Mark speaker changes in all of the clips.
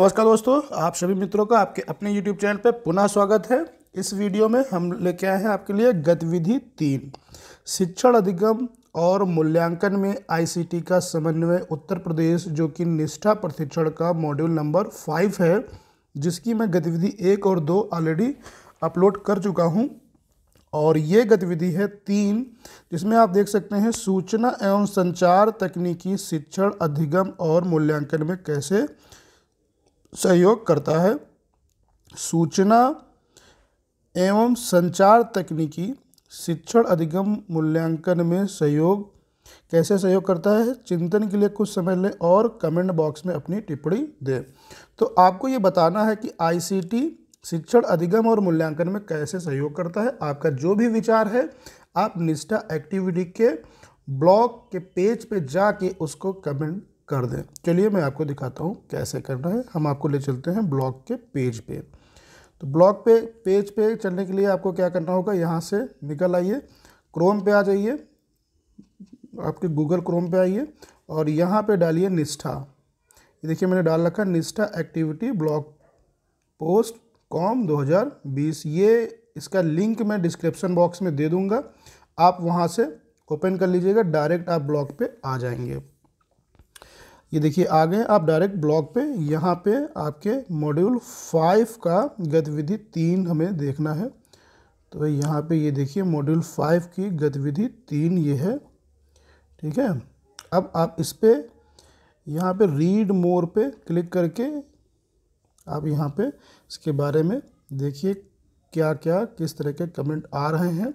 Speaker 1: नमस्कार दोस्तों आप सभी मित्रों का आपके अपने यूट्यूब चैनल पर पुनः स्वागत है इस वीडियो में हम लेके आए हैं आपके लिए गतिविधि तीन शिक्षण अधिगम और मूल्यांकन में आईसीटी का समन्वय उत्तर प्रदेश जो कि निष्ठा प्रशिक्षण का मॉड्यूल नंबर फाइव है जिसकी मैं गतिविधि एक और दो ऑलरेडी अपलोड कर चुका हूँ और ये गतिविधि है तीन जिसमें आप देख सकते हैं सूचना एवं संचार तकनीकी शिक्षण अधिगम और मूल्यांकन में कैसे सहयोग करता है सूचना एवं संचार तकनीकी शिक्षण अधिगम मूल्यांकन में सहयोग कैसे सहयोग करता है चिंतन के लिए कुछ समय लें और कमेंट बॉक्स में अपनी टिप्पणी दें तो आपको ये बताना है कि आईसीटी शिक्षण अधिगम और मूल्यांकन में कैसे सहयोग करता है आपका जो भी विचार है आप निष्ठा एक्टिविटी के ब्लॉग के पेज पे जाके उसको कमेंट कर दें चलिए मैं आपको दिखाता हूँ कैसे करना है हम आपको ले चलते हैं ब्लॉग के पेज पे तो ब्लॉग पे पेज पे चलने के लिए आपको क्या करना होगा यहाँ से निकल आइए क्रोम पे आ जाइए आपके गूगल क्रोम पे आइए और यहाँ पे डालिए निष्ठा ये देखिए मैंने डाल रखा निष्ठा एक्टिविटी ब्लॉग पोस्ट कॉम दो ये इसका लिंक मैं डिस्क्रिप्शन बॉक्स में दे दूँगा आप वहाँ से ओपन कर लीजिएगा डायरेक्ट आप ब्लॉग पे आ जाएंगे ये देखिए आ गए आप डायरेक्ट ब्लॉग पे यहाँ पे आपके मॉड्यूल फाइव का गतिविधि तीन हमें देखना है तो यहाँ पे ये देखिए मॉड्यूल फाइव की गतिविधि तीन ये है ठीक है अब आप इस पर यहाँ पे रीड मोर पे क्लिक करके आप यहाँ पे इसके बारे में देखिए क्या क्या किस तरह के कमेंट आ रहे हैं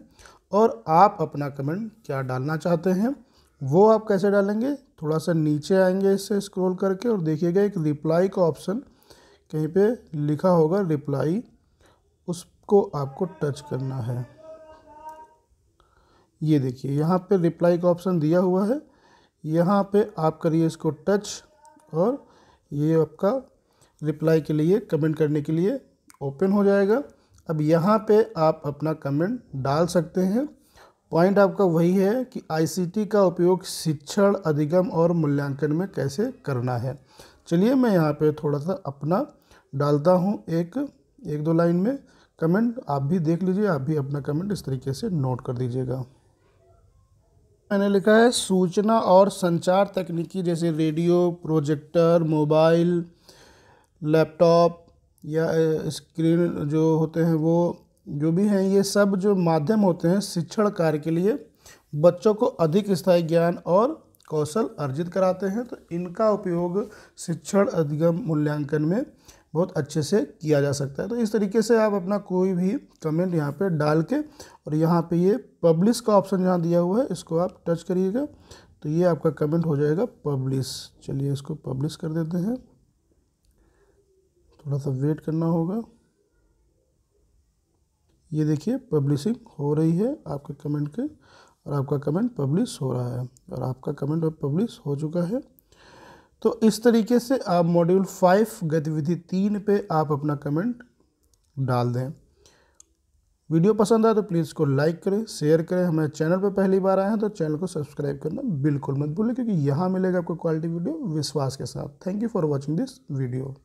Speaker 1: और आप अपना कमेंट क्या डालना चाहते हैं वो आप कैसे डालेंगे थोड़ा सा नीचे आएंगे इससे स्क्रॉल करके और देखिएगा एक रिप्लाई का ऑप्शन कहीं पे लिखा होगा रिप्लाई उसको आपको टच करना है ये देखिए यहाँ पे रिप्लाई का ऑप्शन दिया हुआ है यहाँ पे आप करिए इसको टच और ये आपका रिप्लाई के लिए कमेंट करने के लिए ओपन हो जाएगा अब यहाँ पे आप अपना कमेंट डाल सकते हैं पॉइंट आपका वही है कि आईसीटी का उपयोग शिक्षण अधिगम और मूल्यांकन में कैसे करना है चलिए मैं यहाँ पे थोड़ा सा अपना डालता हूँ एक एक दो लाइन में कमेंट आप भी देख लीजिए आप भी अपना कमेंट इस तरीके से नोट कर दीजिएगा मैंने लिखा है सूचना और संचार तकनीकी जैसे रेडियो प्रोजेक्टर मोबाइल लैपटॉप या स्क्रीन जो होते हैं वो जो भी हैं ये सब जो माध्यम होते हैं शिक्षण कार्य के लिए बच्चों को अधिक स्थायी ज्ञान और कौशल अर्जित कराते हैं तो इनका उपयोग शिक्षण अधिगम मूल्यांकन में बहुत अच्छे से किया जा सकता है तो इस तरीके से आप अपना कोई भी कमेंट यहाँ पे डाल के और यहाँ पे ये पब्लिश का ऑप्शन जहाँ दिया हुआ है इसको आप टच करिएगा तो ये आपका कमेंट हो जाएगा पब्लिश चलिए इसको पब्लिश कर देते हैं थोड़ा सा वेट करना होगा ये देखिए पब्लिशिंग हो रही है आपके कमेंट के और आपका कमेंट पब्लिश हो रहा है और आपका कमेंट अब पब्लिश हो चुका है तो इस तरीके से आप मॉड्यूल फाइव गतिविधि तीन पे आप अपना कमेंट डाल दें वीडियो पसंद आए तो प्लीज़ इसको लाइक करें शेयर करें हमारे चैनल पर पहली बार आए हैं तो चैनल को सब्सक्राइब करना बिल्कुल मत भूलें क्योंकि यहाँ मिलेगा आपको क्वालिटी वीडियो विश्वास के साथ thank you for watching this video